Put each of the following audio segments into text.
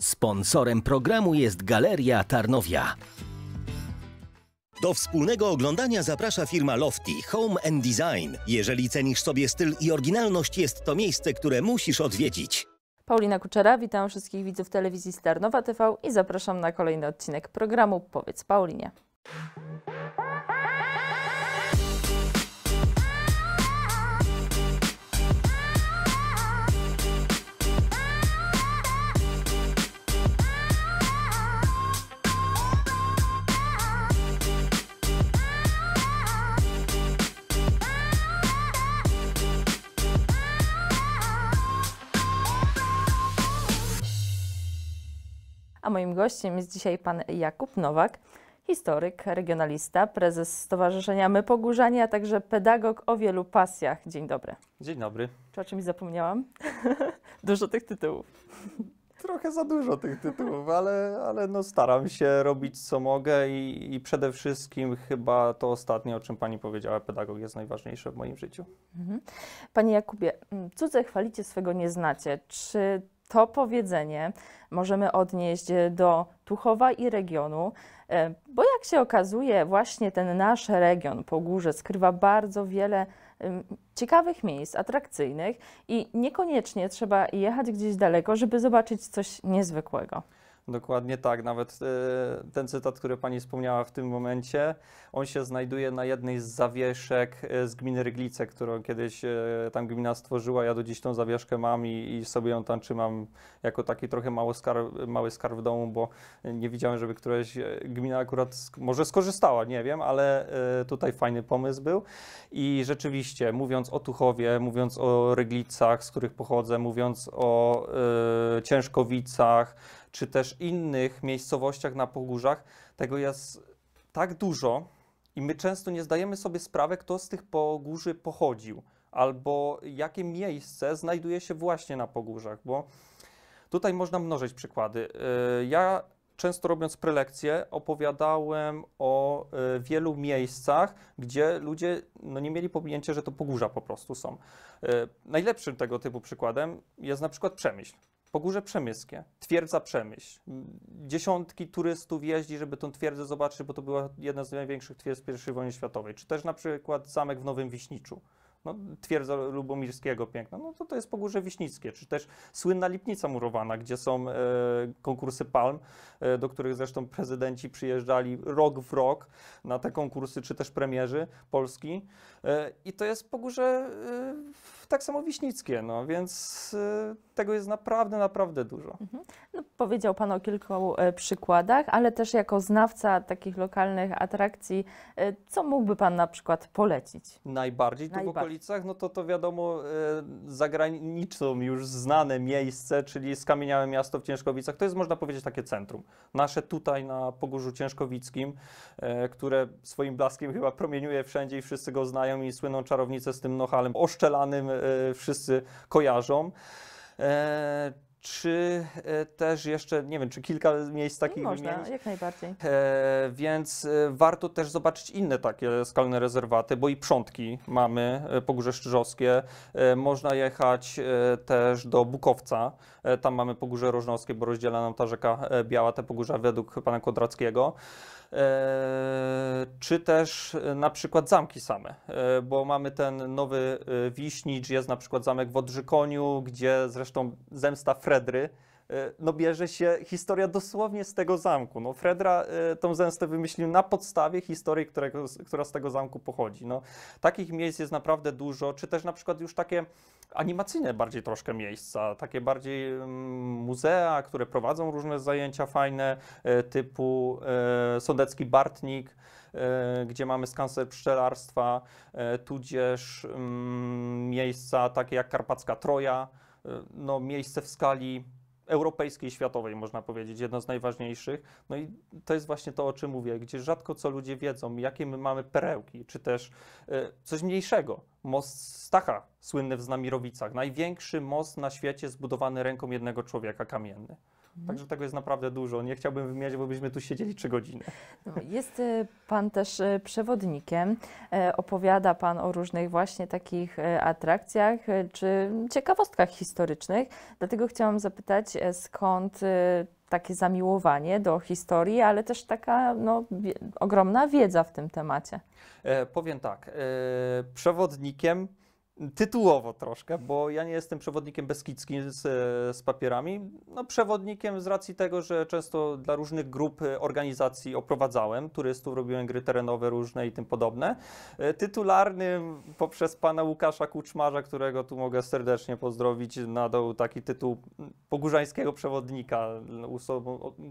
Sponsorem programu jest Galeria Tarnowia. Do wspólnego oglądania zaprasza firma Lofty Home and Design. Jeżeli cenisz sobie styl i oryginalność, jest to miejsce, które musisz odwiedzić. Paulina Kuczera, witam wszystkich widzów telewizji Starnowa TV i zapraszam na kolejny odcinek programu Powiedz Paulinie. moim gościem jest dzisiaj pan Jakub Nowak, historyk, regionalista, prezes Stowarzyszenia My Pogórzanie, a także pedagog o wielu pasjach. Dzień dobry. Dzień dobry. Czy o czymś zapomniałam? Dużo tych tytułów. Trochę za dużo tych tytułów, ale, ale no staram się robić co mogę i, i przede wszystkim chyba to ostatnie, o czym Pani powiedziała, pedagog jest najważniejsze w moim życiu. Mhm. Panie Jakubie, mm, cudze chwalicie, swego nie znacie. Czy to powiedzenie możemy odnieść e, do Tuchowa i regionu, e, bo jak się okazuje, właśnie ten nasz region po górze skrywa bardzo wiele ciekawych miejsc, atrakcyjnych i niekoniecznie trzeba jechać gdzieś daleko, żeby zobaczyć coś niezwykłego. Dokładnie tak. Nawet e, ten cytat, który pani wspomniała w tym momencie, on się znajduje na jednej z zawieszek e, z gminy Ryglice, którą kiedyś e, tam gmina stworzyła. Ja do dziś tą zawieszkę mam i, sobie ją tam trzymam jako taki trochę mały skarb, mały skarb w domu, bo nie widziałem, żeby któraś gmina akurat może skorzystała, nie wiem, ale tutaj fajny pomysł był. I rzeczywiście, mówiąc o Tuchowie, mówiąc o Ryglicach, z których pochodzę, mówiąc o Ciężkowicach, czy też innych miejscowościach na Pogórzach, tego jest tak dużo i my często nie zdajemy sobie sprawy, kto z tych Pogórzy pochodził albo jakie miejsce znajduje się właśnie na Pogórzach, bo tutaj można mnożyć przykłady. Y, ja często robiąc prelekcje opowiadałem o y, wielu miejscach, gdzie ludzie no, nie mieli pojęcia, że to pogórza po prostu są. Y, najlepszym tego typu przykładem jest na przykład Przemyśl. Pogórze Przemyskie, twierdza Przemyśl. Dziesiątki turystów jeździ, żeby tą twierdzę zobaczyć, bo to była jedna z największych twierdz I wojny światowej. Czy też na przykład zamek w Nowym Wiśniczu. No, twierdza Lubomirskiego piękna, no to to jest Pogórze Wiśnickie, czy też słynna Lipnica Murowana, gdzie są e, konkursy palm, e, do których zresztą prezydenci przyjeżdżali rok w rok na te konkursy, czy też premierzy Polski. E, I to jest Pogórze... E, tak samo Wiśnickie, no więc y, tego jest naprawdę, naprawdę dużo. Mhm. No, powiedział Pan o kilku e, przykładach, ale też jako znawca takich lokalnych atrakcji, e, co mógłby Pan na przykład polecić? Najbardziej tu Najbardziej. w okolicach, no to to wiadomo e, zagraniczną już znane miejsce, czyli skamieniałe miasto w Ciężkowicach, to jest można powiedzieć takie centrum. Nasze tutaj na Pogórzu Ciężkowickim, które swoim blaskiem chyba promieniuje wszędzie i wszyscy go znają i słyną czarownicę z tym nohalem oszczelanym E, wszyscy kojarzą. E, czy e, też jeszcze, nie wiem, czy kilka miejsc no takich Można, wymienić? jak najbardziej. E, więc warto też zobaczyć inne takie skalne rezerwaty, bo i Przątki mamy, Pogórze Szczyżowskie. E, można jechać e, też do Bukowca. tam mamy Pogórze Rożnowskie, bo rozdziela nam ta rzeka Biała, te Pogórza według pana Kodrackiego. E, czy też e, na przykład zamki same, e, bo mamy ten nowy Wiśnicz, jest na przykład zamek w Odrzykoniu, gdzie zresztą zemsta Fredry, E, no bierze się historia dosłownie z tego zamku. No Fredra e, tą zemstę wymyślił na podstawie historii, którego, która z tego zamku pochodzi. No, takich miejsc jest naprawdę dużo, czy też na przykład już takie animacyjne bardziej troszkę miejsca, takie bardziej mm, muzea, które prowadzą różne zajęcia fajne, e, typu Sądecki Bartnik, gdzie mamy skanser pszczelarstwa, tudzież mm, miejsca takie jak Karpacka Troja, no miejsce w skali europejskiej, światowej, można powiedzieć, jedno z najważniejszych. No i to jest właśnie to, o czym mówię, gdzie rzadko co ludzie wiedzą, jakie my mamy perełki, czy też e, coś mniejszego. Most Stacha, słynny w Znamirowicach, największy most na świecie zbudowany ręką jednego człowieka, kamienny. Mhm. Także tego jest naprawdę dużo. Nie chciałbym wymieniać, bo byśmy tu siedzieli trzy godziny. No, jest e, Pan też e, przewodnikiem. E, opowiada Pan o różnych właśnie takich atrakcjach czy ciekawostkach historycznych. Dlatego chciałam zapytać, skąd takie zamiłowanie do historii, ale też taka no, ogromna wiedza w tym temacie. E, powiem tak, e, przewodnikiem tytułowo troszkę, bo ja nie jestem przewodnikiem beskidzkim z, e, z, papierami. No, przewodnikiem z racji tego, że często dla różnych grup e, organizacji oprowadzałem turystów, robiłem gry terenowe różne i tym podobne. E, Tytularnym poprzez pana Łukasza Kuczmarza, którego tu mogę serdecznie pozdrowić, nadał taki tytuł pogórzańskiego przewodnika,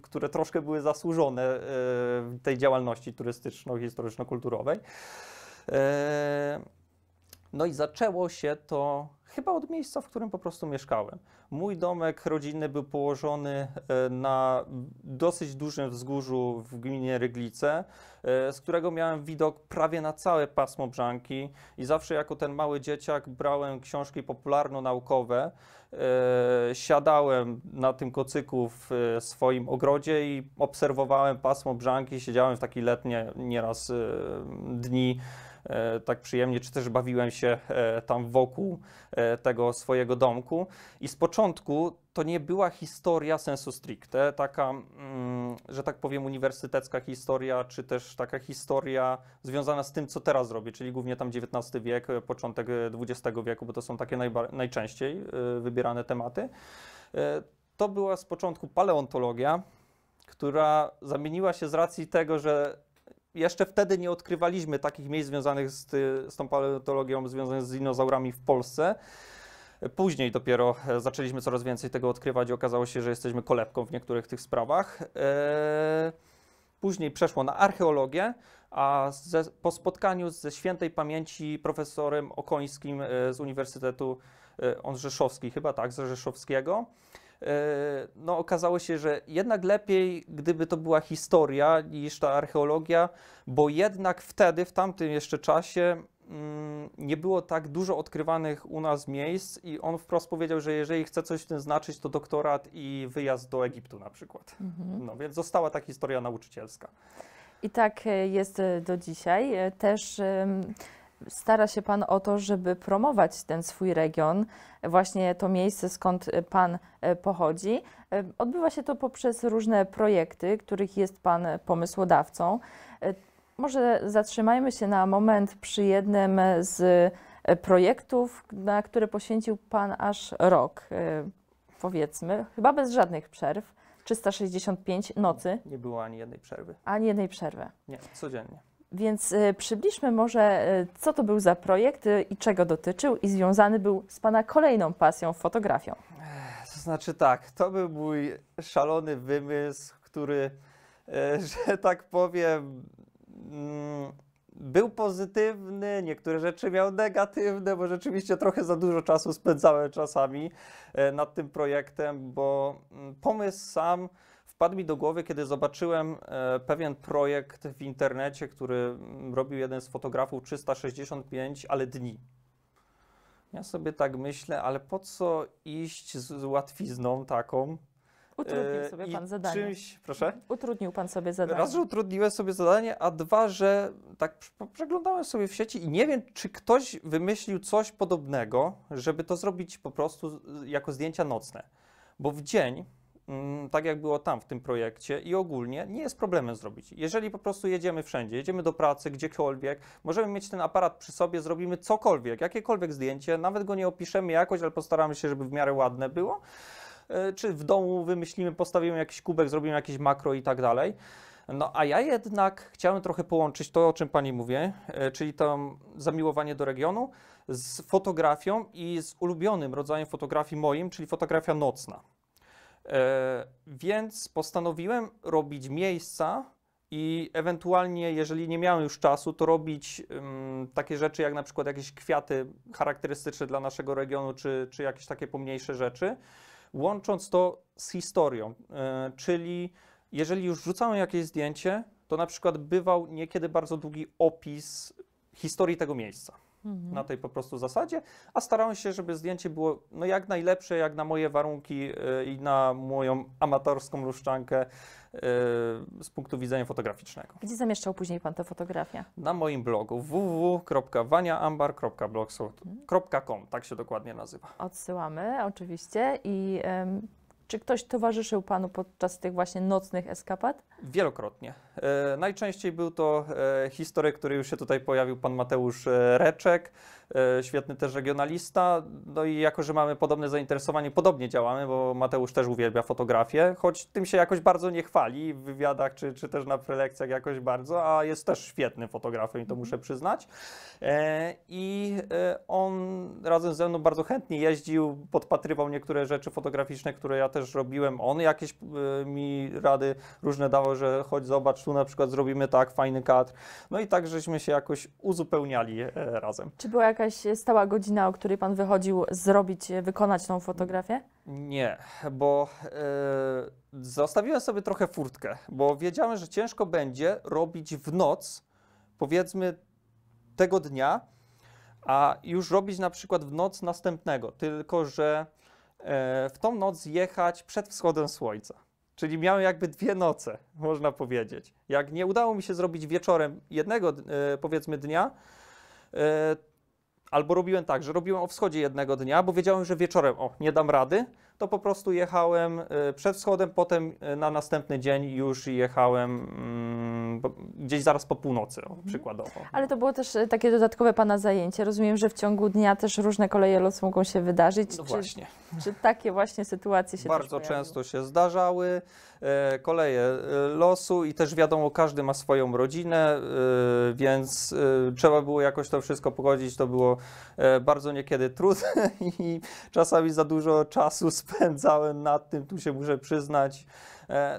które troszkę były zasłużone w tej działalności turystyczno-historyczno-kulturowej. No i zaczęło się to chyba od miejsca, w którym po prostu mieszkałem. Mój domek rodzinny był położony e, na dosyć dużym wzgórzu w gminie Ryglice, z którego miałem widok prawie na całe pasmo Brzanki i zawsze jako ten mały dzieciak brałem książki popularno-naukowe, e, siadałem na tym kocyku w e, swoim ogrodzie i obserwowałem pasmo Brzanki, siedziałem w takie letnie nieraz dni E, tak przyjemnie, czy też bawiłem się e, tam wokół e, tego swojego domku. I z początku to nie była historia sensu stricte, taka, mm, że tak powiem, uniwersytecka historia, czy też taka historia związana z tym, co teraz robię, czyli głównie tam XIX wiek, początek XX wieku, bo to są takie najczęściej wybierane tematy. To była z początku paleontologia, która zamieniła się z racji tego, że jeszcze wtedy nie odkrywaliśmy takich miejsc związanych z, z tą paleontologią, związanych z dinozaurami w Polsce. Później dopiero e, zaczęliśmy coraz więcej tego odkrywać i okazało się, że jesteśmy kolebką w niektórych tych sprawach. E, później przeszło na archeologię, a ze, po spotkaniu ze świętej pamięci profesorem Okońskim e, z Uniwersytetu on Rzeszowski, chyba tak, z Rzeszowskiego, E, no okazało się, że jednak lepiej, gdyby to była historia niż ta archeologia, bo jednak wtedy, w tamtym jeszcze czasie, mm, nie było tak dużo odkrywanych u nas miejsc i on wprost powiedział, że jeżeli chce coś w tym znaczyć, to doktorat i wyjazd do Egiptu na przykład. Mhm. No więc została ta historia nauczycielska. I tak e, jest e, do dzisiaj. Też stara się Pan o to, żeby promować ten swój region, właśnie to miejsce, skąd e, Pan e, pochodzi. E, odbywa się to poprzez różne projekty, których jest Pan pomysłodawcą. Może zatrzymajmy się na moment przy jednym z projektów, na które poświęcił Pan aż rok, powiedzmy, chyba bez żadnych przerw. 365 nocy. Nie było ani jednej przerwy. Ani jednej przerwy. Nie, codziennie. Więc y, przybliżmy może, y, co to był za projekt y, i czego dotyczył i związany był z Pana kolejną pasją, fotografią. To znaczy tak, to był mój szalony wymysł, który, e, że tak powiem, mm, był pozytywny, niektóre rzeczy miał negatywne, bo rzeczywiście trochę za dużo czasu spędzałem czasami e, nad tym projektem, bo mm, pomysł sam wpadł mi do głowy, kiedy zobaczyłem e, pewien projekt w internecie, który mm, robił jeden z fotografów 365, ale dni. Ja sobie tak myślę, ale po co iść z łatwizną taką, Utrudnił e, sobie pan zadanie. Czymś, proszę? Utrudnił pan sobie zadanie. Raz, że utrudniłem sobie zadanie, a dwa, że tak przeglądałem sobie w sieci i nie wiem, czy ktoś wymyślił coś podobnego, żeby to zrobić po prostu jako zdjęcia nocne. Bo w dzień Mm, tak jak było tam w tym projekcie i ogólnie nie jest problemem zrobić. Jeżeli po prostu jedziemy wszędzie, jedziemy do pracy, gdziekolwiek, możemy mieć ten aparat przy sobie, zrobimy cokolwiek, jakiekolwiek zdjęcie, nawet go nie opiszemy jakoś, ale postaramy się, żeby w miarę ładne było. E, czy w domu wymyślimy, postawimy jakiś kubek, zrobimy jakieś makro i tak dalej. No a ja jednak chciałem trochę połączyć to, o czym Pani mówię, e, czyli to zamiłowanie do regionu z fotografią i z ulubionym rodzajem fotografii moim, czyli fotografia nocna. E, więc postanowiłem robić miejsca i ewentualnie, jeżeli nie miałem już czasu, to robić um, takie rzeczy jak na przykład jakieś kwiaty charakterystyczne dla naszego regionu, czy, czy jakieś takie pomniejsze rzeczy, łącząc to z historią. E, czyli jeżeli już wrzucałem jakieś zdjęcie, to na przykład bywał niekiedy bardzo długi opis historii tego miejsca mhm. na tej po prostu zasadzie, a starałem się, żeby zdjęcie było no, jak najlepsze, jak na moje warunki e, i na moją amatorską luszczankę e, z punktu widzenia fotograficznego. Gdzie zamieszczał później Pan tę fotografię? Na moim blogu www.waniaambar.blogspot.com, tak się dokładnie nazywa. Odsyłamy oczywiście i... Czy ktoś towarzyszył Panu podczas tych właśnie nocnych eskapad? Wielokrotnie. E, najczęściej był to e, historyk, który już się tutaj pojawił, pan Mateusz e, Reczek, e, świetny też regionalista. No i jako, że mamy podobne zainteresowanie, podobnie działamy, bo Mateusz też uwielbia fotografię, choć tym się jakoś bardzo nie chwali w wywiadach czy, czy też na prelekcjach jakoś bardzo, a jest też świetnym fotografem i to mhm. muszę przyznać. E, I e, on razem ze mną bardzo chętnie jeździł, podpatrywał niektóre rzeczy fotograficzne, które ja też też robiłem, on jakieś e, mi rady różne dawał, że chodź zobacz, tu na przykład zrobimy tak, fajny kadr. No i tak żeśmy się jakoś uzupełniali e, razem. Czy była jakaś stała godzina, o której Pan wychodził zrobić, e, wykonać tą fotografię? Nie, bo zostawiłem sobie trochę furtkę, bo wiedziałem, że ciężko będzie robić w noc, powiedzmy tego dnia, a już robić na przykład w noc następnego, tylko że E, w tą noc jechać przed wschodem słońca. Czyli miałem jakby dwie noce, można powiedzieć. Jak nie udało mi się zrobić wieczorem jednego, e, powiedzmy, dnia, e, albo robiłem tak, że robiłem o wschodzie jednego dnia, bo wiedziałem, że wieczorem, o, nie dam rady, to po prostu jechałem y, przed wschodem, potem y, na następny dzień już jechałem mm, gdzieś zaraz po północy, mhm. przykładowo. Ale to było też y, takie dodatkowe Pana zajęcie. Rozumiem, że w ciągu dnia też różne koleje losu mogą się wydarzyć. No czy, właśnie. Czy takie właśnie sytuacje się Bardzo często się zdarzały. E, koleje e, losu i też wiadomo, każdy ma swoją rodzinę, e, więc trzeba było jakoś to wszystko pogodzić. To było bardzo niekiedy trudne i czasami za dużo czasu spędzałem nad tym, tu się muszę przyznać,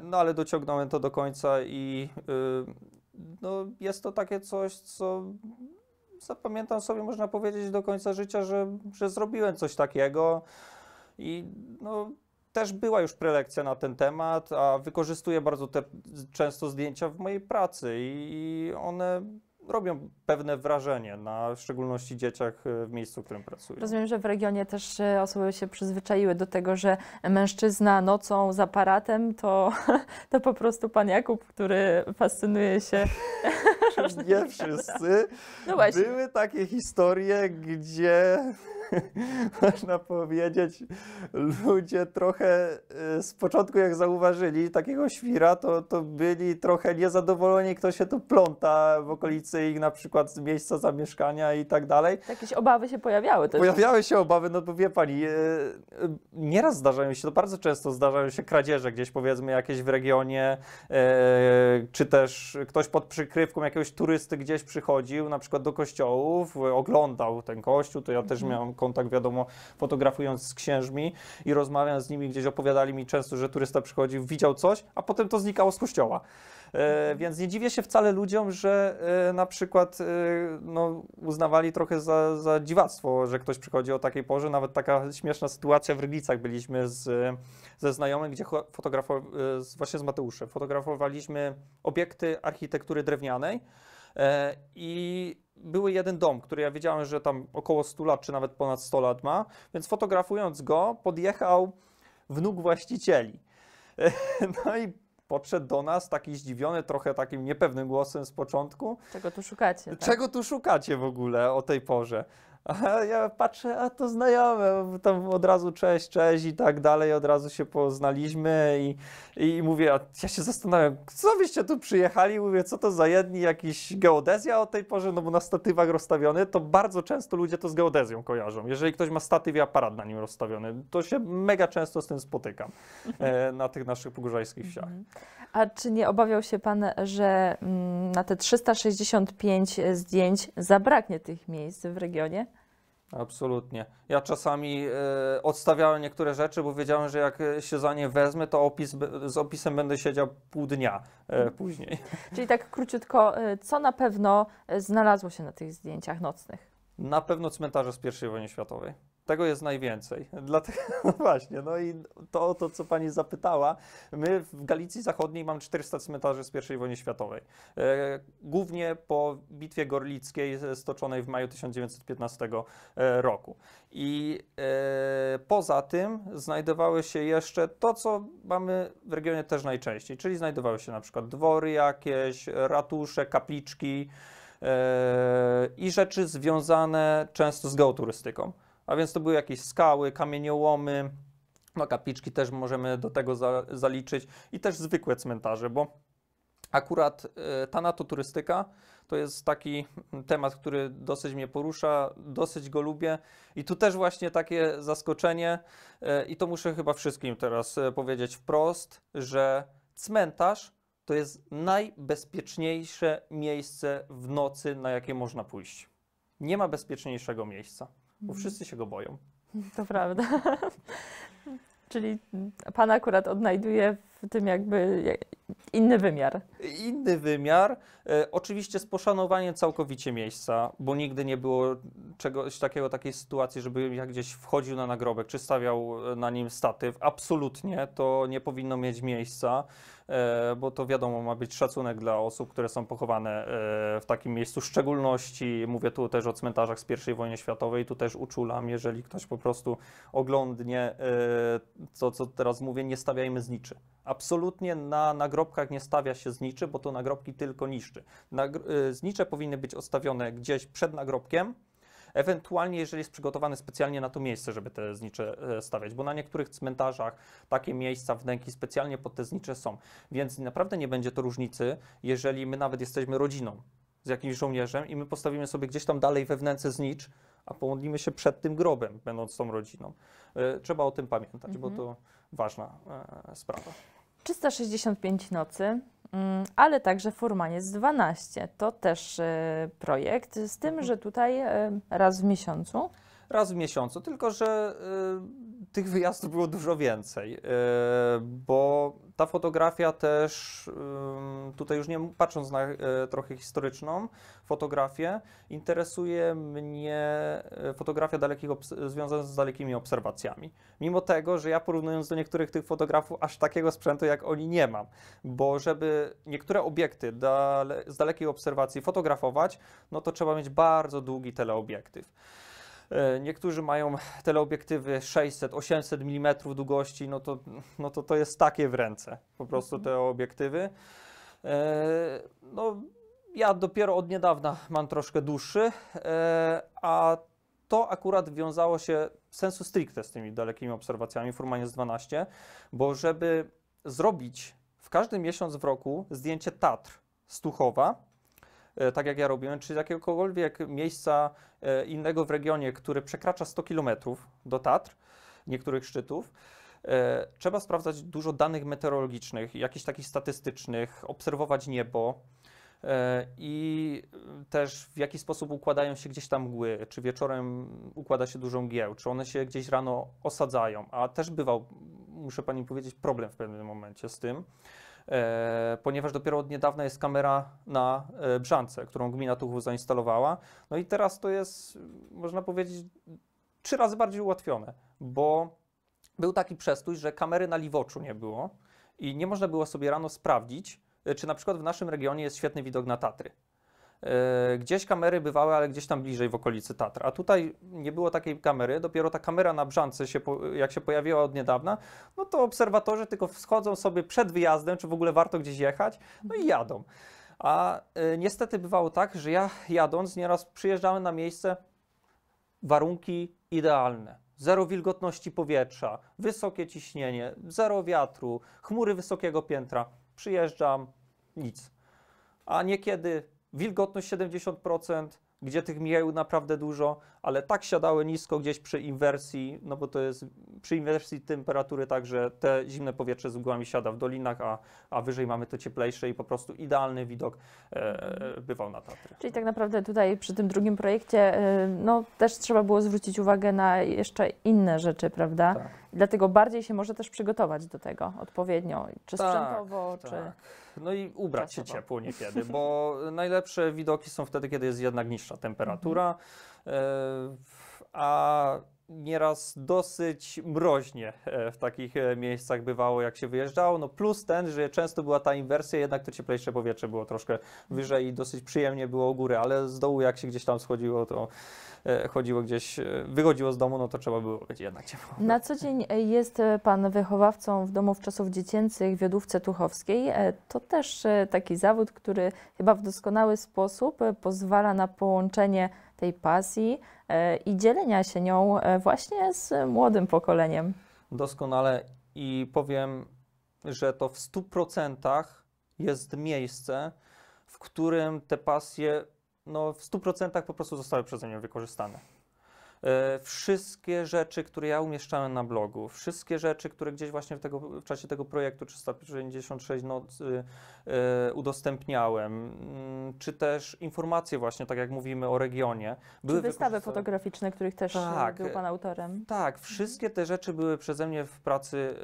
no ale dociągnąłem to do końca i no, jest to takie coś, co zapamiętam sobie, można powiedzieć, do końca życia, że, że zrobiłem coś takiego i no też była już prelekcja na ten temat, a wykorzystuję bardzo te, często zdjęcia w mojej pracy i one robią pewne wrażenie, na w szczególności dzieciach e, w miejscu, w którym pracuję. Rozumiem, że w regionie też e, osoby się przyzwyczaiły do tego, że mężczyzna nocą z aparatem to, to po prostu pan Jakub, który fascynuje się. Nie wszyscy. No Były takie historie, gdzie można powiedzieć, ludzie trochę y, z początku, jak zauważyli takiego świra, to, to byli trochę niezadowoleni, kto się tu pląta w okolicy ich na przykład z miejsca zamieszkania i tak dalej. Tak jakieś obawy się pojawiały też. Pojawiały się obawy, no bo wie pani, y, y, nieraz zdarzają się, to bardzo często zdarzają się kradzieże gdzieś powiedzmy jakieś w regionie, czy też ktoś pod przykrywką jakiegoś turysty gdzieś przychodził, na przykład do kościołów, oglądał ten kościół, to ja też mhm. miałem kontakt, wiadomo, fotografując z księżmi i rozmawiając z nimi gdzieś, opowiadali mi często, że turysta przychodził, widział coś, a potem to znikało z kościoła. E, więc nie dziwię się wcale ludziom, że e, na przykład e, no, uznawali trochę za, za dziwactwo, że ktoś przychodzi o takiej porze. Nawet taka śmieszna sytuacja w Rybicach byliśmy z, ze znajomym, gdzie fotografowaliśmy, e, właśnie z Mateuszem, fotografowaliśmy obiekty architektury drewnianej. E, I były jeden dom, który ja wiedziałem, że tam około 100 lat, czy nawet ponad 100 lat ma, więc fotografując go, podjechał wnuk właścicieli. E, no i podszedł do nas taki zdziwiony, trochę takim niepewnym głosem z początku. Czego tu szukacie? Tak? Czego tu szukacie w ogóle o tej porze? A ja patrzę, a to znajome, tam od razu cześć, cześć i tak dalej, od razu się poznaliśmy i, i mówię, a ja się zastanawiam, co wyście tu przyjechali, mówię, co to za jedni, jakiś geodezja o tej porze, no bo na statywach rozstawiony, to bardzo często ludzie to z geodezją kojarzą. Jeżeli ktoś ma statyw i aparat na nim rozstawiony, to się mega często z tym spotykam e, mhm. na tych naszych pogórzańskich wsiach. Mhm. A czy nie obawiał się Pan, że mm, na te 365 zdjęć zabraknie tych miejsc w regionie? Absolutnie. Ja czasami y, odstawiałem niektóre rzeczy, bo wiedziałem, że jak e, się za nie wezmę, to opis, z opisem będę siedział pół dnia y, później. Czyli tak króciutko, y, co na pewno znalazło się na tych zdjęciach nocnych? Na pewno cmentarze z I wojny światowej. Tego jest najwięcej. Dlatego no właśnie, no i to o to, co pani zapytała. My w Galicji Zachodniej mamy 400 cmentarzy z I wojny światowej. E, głównie po bitwie gorlickiej e, stoczonej w maju 1915 e, roku. I poza tym znajdowały się jeszcze to, co mamy w regionie też najczęściej, czyli znajdowały się na przykład dwory jakieś, ratusze, kapliczki i rzeczy związane często z geoturystyką a więc to były jakieś skały, kamieniołomy, no kapliczki też możemy do tego za, zaliczyć i też zwykłe cmentarze, bo akurat y, ta naturystyka to jest taki temat, który dosyć mnie porusza, dosyć go lubię i tu też właśnie takie zaskoczenie y, i to muszę chyba wszystkim teraz y, powiedzieć wprost, że cmentarz to jest najbezpieczniejsze miejsce w nocy, na jakie można pójść. Nie ma bezpieczniejszego miejsca bo mhm. wszyscy się go boją. To prawda. Czyli Pan akurat odnajduje w tym jakby inny wymiar. Inny wymiar, e, oczywiście z poszanowaniem całkowicie miejsca, bo nigdy nie było czegoś takiego, takiej sytuacji, żeby jak gdzieś wchodził na nagrobek, czy stawiał e, na nim statyw. Absolutnie to nie powinno mieć miejsca, e, bo to wiadomo, ma być szacunek dla osób, które są pochowane e, w takim miejscu. W szczególności mówię tu też o cmentarzach z I wojny światowej, tu też uczulam, jeżeli ktoś po prostu oglądnie e, to, co teraz mówię, nie stawiajmy zniczy absolutnie na nagrobkach nie stawia się zniczy, bo to nagrobki tylko niszczy. Y, znicze powinny być odstawione gdzieś przed nagrobkiem, Ewentualnie, jeżeli jest przygotowany specjalnie na to miejsce, żeby te znicze y, stawiać, bo na niektórych cmentarzach takie miejsca, wnęki specjalnie pod te znicze są. Więc naprawdę nie będzie to różnicy, jeżeli my nawet jesteśmy rodziną z jakimś żołnierzem i my postawimy sobie gdzieś tam dalej we znicz, a pomodlimy się przed tym grobem, będąc tą rodziną. Y, trzeba o tym pamiętać, bo mhm. to ważna e, sprawa. 365 nocy, mm, ale także Furmaniec 12. To też e, projekt, z tym, mhm. że tutaj e, raz w miesiącu. Raz w miesiącu, tylko że e, tych wyjazdów było dużo więcej, e, bo ta fotografia też, tutaj już nie patrząc na e, trochę historyczną fotografię, interesuje mnie e, fotografia dalekiego, związana z dalekimi obserwacjami. Mimo tego, że ja porównując do niektórych tych fotografów, aż takiego sprzętu jak oni nie mam, bo żeby niektóre obiekty dale, z dalekiej obserwacji fotografować, no to trzeba mieć bardzo długi teleobiektyw. E, niektórzy mają teleobiektywy 600-800 mm długości, no to, no to to jest takie w ręce, po prostu mhm. te obiektywy. E, no, ja dopiero od niedawna mam troszkę dłuższy, e, a to akurat wiązało się sensu stricte z tymi dalekimi obserwacjami Furmaniec 12, bo żeby zrobić w każdy miesiąc w roku zdjęcie Tatr Stuchowa, E, tak jak ja robiłem, czy z jakiegokolwiek miejsca e, innego w regionie, który przekracza 100 km do Tatr, niektórych szczytów, e, trzeba sprawdzać dużo danych meteorologicznych, jakichś takich statystycznych, obserwować niebo i też w jaki sposób układają się gdzieś tam mgły, czy wieczorem układa się dużą mgieł, czy one się gdzieś rano osadzają, a też bywał, muszę Pani powiedzieć, problem w pewnym momencie z tym, E, ponieważ dopiero od niedawna jest kamera na e, brzance, którą gmina Tuchów zainstalowała. No i teraz to jest, można powiedzieć, trzy razy bardziej ułatwione, bo był taki przestój, że kamery na Liwoczu nie było i nie można było sobie rano sprawdzić, e, czy na przykład w naszym regionie jest świetny widok na Tatry. E, gdzieś kamery bywały, ale gdzieś tam bliżej w okolicy Tatr. A tutaj nie było takiej kamery. Dopiero ta kamera na Brzance, się, jak się pojawiła od niedawna, no to obserwatorzy tylko wschodzą sobie przed wyjazdem, czy w ogóle warto gdzieś jechać, no i jadą. A e, niestety bywało tak, że ja jadąc nieraz przyjeżdżałem na miejsce, warunki idealne. Zero wilgotności powietrza, wysokie ciśnienie, zero wiatru, chmury wysokiego piętra. Przyjeżdżam, nic. A niekiedy wilgotność 70%, gdzie tych mieł naprawdę dużo, ale tak siadały nisko gdzieś przy inwersji, no bo to jest przy inwersji temperatury tak, że te zimne powietrze z mgłami siada w dolinach, a, a wyżej mamy to cieplejsze i po prostu idealny widok e, bywał na Tatry. Czyli tak naprawdę tutaj przy tym drugim projekcie e, no, też trzeba było zwrócić uwagę na jeszcze inne rzeczy, prawda? Tak. Dlatego bardziej się może też przygotować do tego odpowiednio, czy tak, sprzętowo, tak. czy... No i ubrać czasowo. się ciepło niekiedy, bo najlepsze widoki są wtedy, kiedy jest jednak niższa temperatura. Mhm E, a nieraz dosyć mroźnie e, w takich e, miejscach bywało, jak się wyjeżdżało. No plus ten, że często była ta inwersja, jednak to cieplejsze powietrze było troszkę wyżej i dosyć przyjemnie było u góry, ale z dołu jak się gdzieś tam schodziło, to chodziło gdzieś, wychodziło z domu, no to trzeba było być jednak ciepło. Na co dzień jest Pan wychowawcą w domu w Czasów Dziecięcych w Wiodówce Tuchowskiej. To też taki zawód, który chyba w doskonały sposób pozwala na połączenie tej pasji e, i dzielenia się nią e, właśnie z młodym pokoleniem. Doskonale i powiem, że to w 100% jest miejsce, w którym te pasje no, w 100% po prostu zostały przeze mnie wykorzystane. E, wszystkie rzeczy, które ja umieszczałem na blogu, wszystkie rzeczy, które gdzieś właśnie w, tego, w czasie tego projektu 366 nocy e, udostępniałem, mm, czy też informacje właśnie, tak jak mówimy o regionie. Były wystawy fotograficzne, których też e, tak, był Pan autorem. Tak, mhm. wszystkie te rzeczy były przeze mnie w pracy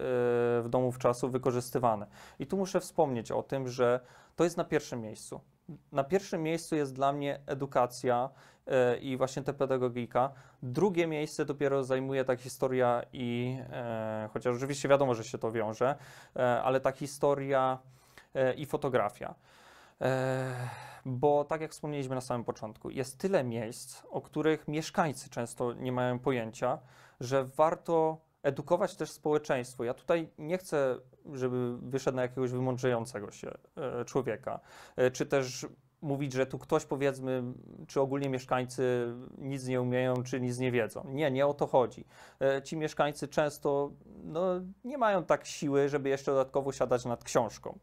w Domu w Czasu wykorzystywane. I tu muszę wspomnieć o tym, że to jest na pierwszym miejscu na pierwszym miejscu jest dla mnie edukacja e, i właśnie ta pedagogika. Drugie miejsce dopiero zajmuje ta historia i, e, chociaż oczywiście wiadomo, że się to wiąże, e, ale ta historia i fotografia. Bo tak jak wspomnieliśmy na samym początku, jest tyle miejsc, o których mieszkańcy często nie mają pojęcia, że warto edukować też społeczeństwo. Ja tutaj nie chcę żeby wyszedł na jakiegoś wymądrzającego się e, człowieka. E, czy też mówić, że tu ktoś powiedzmy, czy ogólnie mieszkańcy nic nie umieją, czy nic nie wiedzą. Nie, nie o to chodzi. E, ci mieszkańcy często no, nie mają tak siły, żeby jeszcze dodatkowo siadać nad książką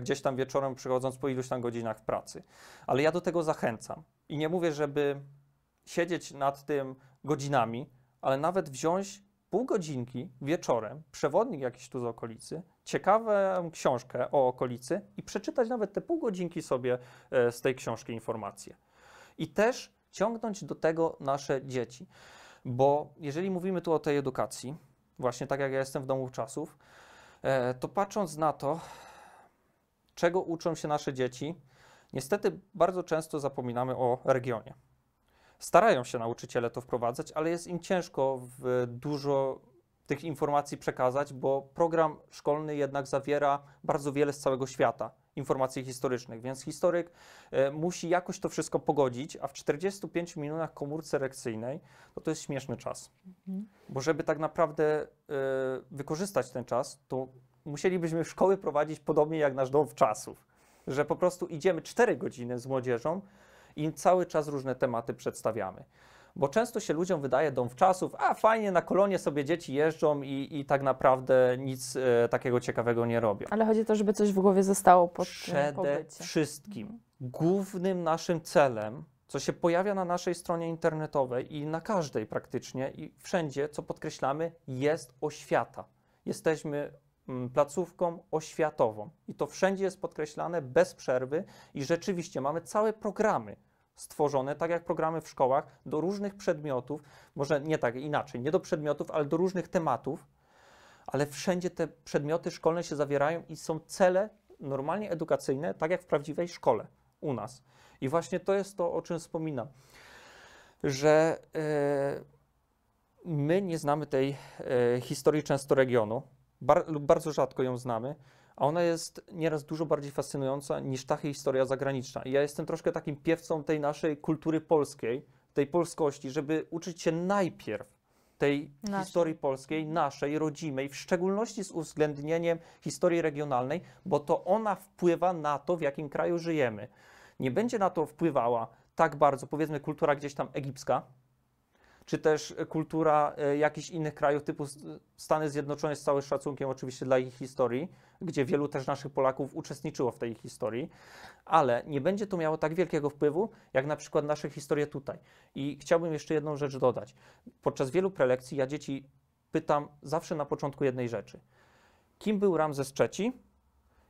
gdzieś tam wieczorem przychodząc po iluś tam godzinach pracy. Ale ja do tego zachęcam. I nie mówię, żeby siedzieć nad tym godzinami, ale nawet wziąć pół godzinki wieczorem, przewodnik jakiś tu z okolicy ciekawą książkę o okolicy i przeczytać nawet te pół godzinki sobie e, z tej książki informacje. I też ciągnąć do tego nasze dzieci, bo jeżeli mówimy tu o tej edukacji, właśnie tak jak ja jestem w domu czasów, e, to patrząc na to, czego uczą się nasze dzieci, niestety bardzo często zapominamy o regionie. Starają się nauczyciele to wprowadzać, ale jest im ciężko w dużo tych informacji przekazać, bo program szkolny jednak zawiera bardzo wiele z całego świata informacji historycznych, więc historyk e, musi jakoś to wszystko pogodzić, a w 45 minutach komórce rekcyjnej to, no to jest śmieszny czas. Mhm. Bo żeby tak naprawdę y, wykorzystać ten czas, to musielibyśmy szkoły prowadzić podobnie jak nasz dom w czasów, że po prostu idziemy 4 godziny z młodzieżą i cały czas różne tematy przedstawiamy bo często się ludziom wydaje dom w czasów, a fajnie na kolonie sobie dzieci jeżdżą i, i tak naprawdę nic e, takiego ciekawego nie robią. Ale chodzi o to, żeby coś w głowie zostało pod e, Przede pobycie. wszystkim głównym naszym celem, co się pojawia na naszej stronie internetowej i na każdej praktycznie i wszędzie, co podkreślamy, jest oświata. Jesteśmy mm, placówką oświatową. I to wszędzie jest podkreślane bez przerwy i rzeczywiście mamy całe programy stworzone, tak jak programy w szkołach, do różnych przedmiotów, może nie tak, inaczej, nie do przedmiotów, ale do różnych tematów, ale wszędzie te przedmioty szkolne się zawierają i są cele normalnie edukacyjne, tak jak w prawdziwej szkole u nas. I właśnie to jest to, o czym wspominam, że e, my nie znamy tej yy, historii często regionu, bar- lub bardzo rzadko ją znamy a ona jest nieraz dużo bardziej fascynująca niż ta historia zagraniczna. I ja jestem troszkę takim piewcą tej naszej kultury polskiej, tej polskości, żeby uczyć się najpierw tej historii polskiej, naszej, rodzimej, w szczególności z uwzględnieniem historii regionalnej, bo to ona wpływa na to, w jakim kraju żyjemy. Nie będzie na to wpływała tak bardzo, powiedzmy, kultura gdzieś tam egipska, czy też e, kultura e, jakichś innych krajów, typu Stany Zjednoczone, z całym szacunkiem oczywiście dla ich historii, gdzie wielu też naszych Polaków uczestniczyło w tej historii, ale nie będzie to miało tak wielkiego wpływu, jak na przykład nasze historie tutaj. I chciałbym jeszcze jedną rzecz dodać. Podczas wielu prelekcji ja dzieci pytam zawsze na początku jednej rzeczy. Kim był Ramzes III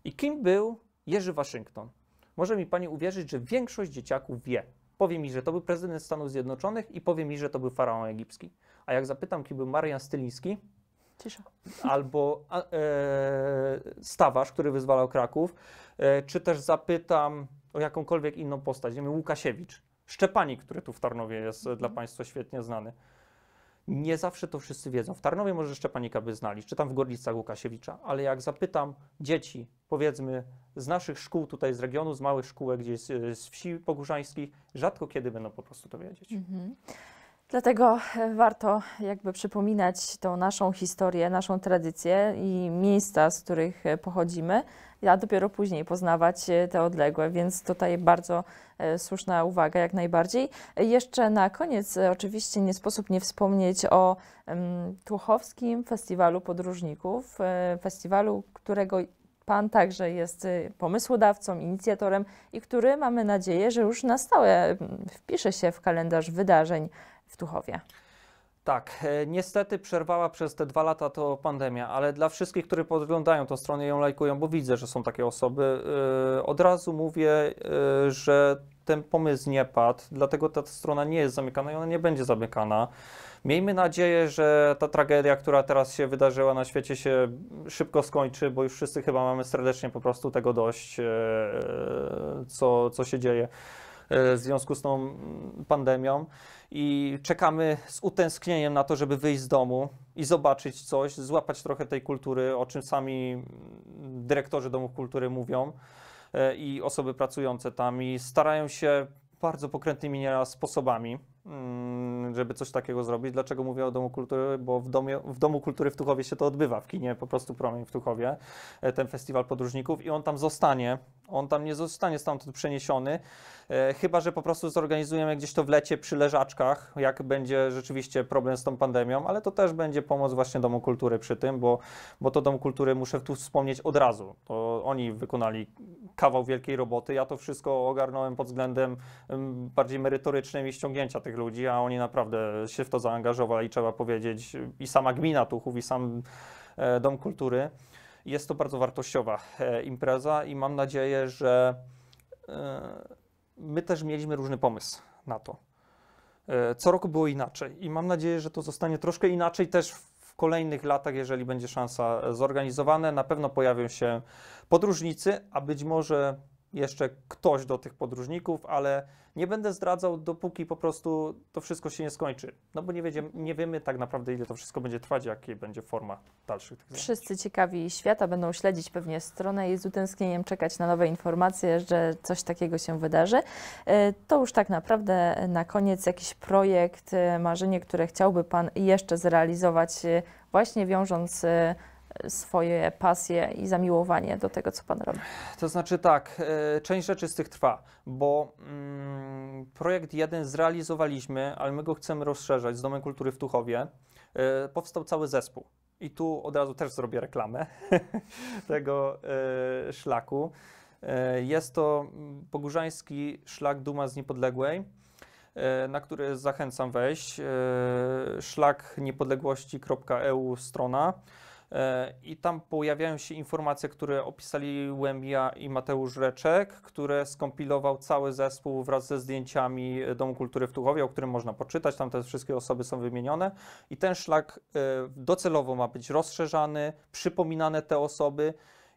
i kim był Jerzy Waszyngton? Może mi Pani uwierzyć, że większość dzieciaków wie, powie mi, że to był prezydent Stanów Zjednoczonych i powie mi, że to był faraon egipski. A jak zapytam, kim był Marian Styliński, Cisza. albo e, Stawarz, który wyzwalał Kraków, e, czy też zapytam o jakąkolwiek inną postać, nie wiem, Łukasiewicz, Szczepanik, który tu w Tarnowie jest e, mhm. dla Państwa świetnie znany. Nie zawsze to wszyscy wiedzą. W Tarnowie może Szczepanika by znali, czy tam w Gorlicach Łukasiewicza, ale jak zapytam dzieci, powiedzmy z naszych szkół tutaj z regionu, z małych szkółek gdzieś z, e, z wsi pogórzańskich, rzadko kiedy będą po prostu to wiedzieć. Mhm. Dlatego e, warto jakby przypominać tą naszą historię, naszą tradycję i miejsca, z których e, pochodzimy, a dopiero później poznawać te odległe, więc tutaj bardzo słuszna uwaga jak najbardziej. Jeszcze na koniec oczywiście nie sposób nie wspomnieć o Tłuchowskim Festiwalu Podróżników, festiwalu, którego Pan także jest y, pomysłodawcą, inicjatorem i który mamy nadzieję, że już na stałe wpisze się w kalendarz wydarzeń w Tuchowie. Tak, e, niestety przerwała przez te dwa lata to pandemia, ale dla wszystkich, którzy podglądają tą stronę i ją lajkują, bo widzę, że są takie osoby, e, od razu mówię, e, że ten pomysł nie padł, dlatego ta strona nie jest zamykana i ona nie będzie zamykana. Miejmy nadzieję, że ta tragedia, która teraz się wydarzyła na świecie, się szybko skończy, bo już wszyscy chyba mamy serdecznie po prostu tego dość, e, co, co się dzieje e, w związku z tą pandemią i czekamy z utęsknieniem na to, żeby wyjść z domu i zobaczyć coś, złapać trochę tej kultury, o czym sami dyrektorzy domów kultury mówią e, i osoby pracujące tam i starają się bardzo pokrętnymi nieraz sposobami Mm, żeby coś takiego zrobić. Dlaczego mówię o Domu Kultury? Bo w, domie, w Domu Kultury w Tuchowie się to odbywa, w kinie po prostu Promień w Tuchowie, e, ten festiwal podróżników i on tam zostanie on tam nie zostanie stamtąd przeniesiony, e, chyba że po prostu zorganizujemy gdzieś to w lecie przy leżaczkach, jak będzie rzeczywiście problem z tą pandemią, ale to też będzie pomoc właśnie Domu Kultury przy tym, bo, bo to Dom Kultury muszę tu wspomnieć od razu. To oni wykonali kawał wielkiej roboty. Ja to wszystko ogarnąłem pod względem bardziej merytorycznym i ściągnięcia tych ludzi, a oni naprawdę się w to zaangażowali, trzeba powiedzieć, i sama gmina Tuchów, i sam e, Dom Kultury. Jest to bardzo wartościowa e, impreza i mam nadzieję, że e, my też mieliśmy różny pomysł na to. E, co roku było inaczej i mam nadzieję, że to zostanie troszkę inaczej też w kolejnych latach, jeżeli będzie szansa zorganizowane. Na pewno pojawią się podróżnicy, a być może jeszcze ktoś do tych podróżników, ale nie będę zdradzał, dopóki po prostu to wszystko się nie skończy. No bo nie, wiedziemy, nie wiemy tak naprawdę, ile to wszystko będzie trwać, jakie będzie forma dalszych tych Wszyscy zajęć. ciekawi świata będą śledzić pewnie stronę i z utęsknieniem czekać na nowe informacje, że coś takiego się wydarzy. E, to już tak naprawdę na koniec jakiś projekt, e, marzenie, które chciałby Pan jeszcze zrealizować, e, właśnie wiążąc swoje pasje i zamiłowanie do tego, co Pan robi? To znaczy tak, e, część rzeczy z tych trwa, bo mm, projekt jeden zrealizowaliśmy, ale my go chcemy rozszerzać z Domem Kultury w Tuchowie. E, powstał cały zespół. I tu od razu też zrobię reklamę tego e, szlaku. Jest to pogórzański szlak Duma z Niepodległej, na który zachęcam wejść. Szlak niepodległości.eu strona. E, i tam pojawiają się informacje, które opisali Łemia i Mateusz Reczek, które skompilował cały zespół wraz ze zdjęciami e, Domu Kultury w Tuchowie, o którym można poczytać, tam te wszystkie osoby są wymienione i ten szlak e, docelowo ma być rozszerzany, przypominane te osoby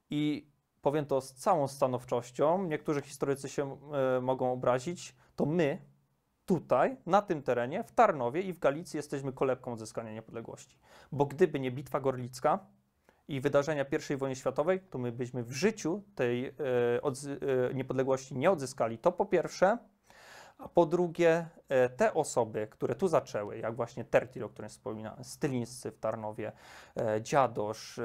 i powiem to z całą stanowczością, niektórzy historycy się mogą obrazić, to my, tutaj, na tym terenie, w Tarnowie i w Galicji jesteśmy kolebką odzyskania niepodległości. Bo gdyby nie Bitwa Gorlicka i wydarzenia I wojny światowej, to my byśmy w życiu tej y, y, niepodległości nie odzyskali. To po pierwsze. A po drugie, e, te osoby, które tu zaczęły, jak właśnie Tertil, o którym wspominałem, Stylińscy w Tarnowie, Dziadosz,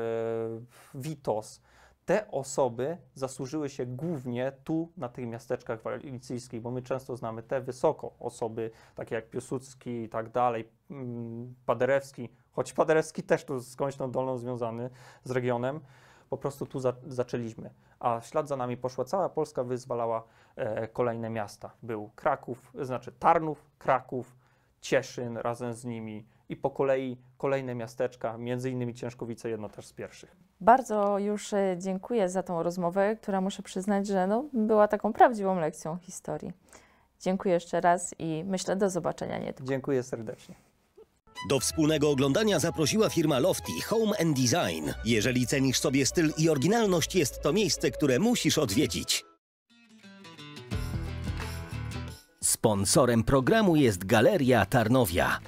Witos, te osoby zasłużyły się głównie tu, na tych miasteczkach walicyjskich, bo my często znamy te wysoko osoby, takie jak Piłsudski i tak dalej, mm, Paderewski, choć Paderewski też tu skądś tą dolną związany z regionem, po prostu tu za, zaczęliśmy. A ślad za nami poszła cała Polska, wyzwalała e, kolejne miasta. Był Kraków, znaczy Tarnów, Kraków, Cieszyn razem z nimi, i po kolei kolejne miasteczka, między innymi Ciężkowice, jedno też z pierwszych. Bardzo już e, dziękuję za tą rozmowę, która muszę przyznać, że no, była taką prawdziwą lekcją historii. Dziękuję jeszcze raz i myślę do zobaczenia niedługo. Dziękuję serdecznie. Do wspólnego oglądania zaprosiła firma Lofty Home and Design. Jeżeli cenisz sobie styl i oryginalność, jest to miejsce, które musisz odwiedzić. Sponsorem programu jest Galeria Tarnowia.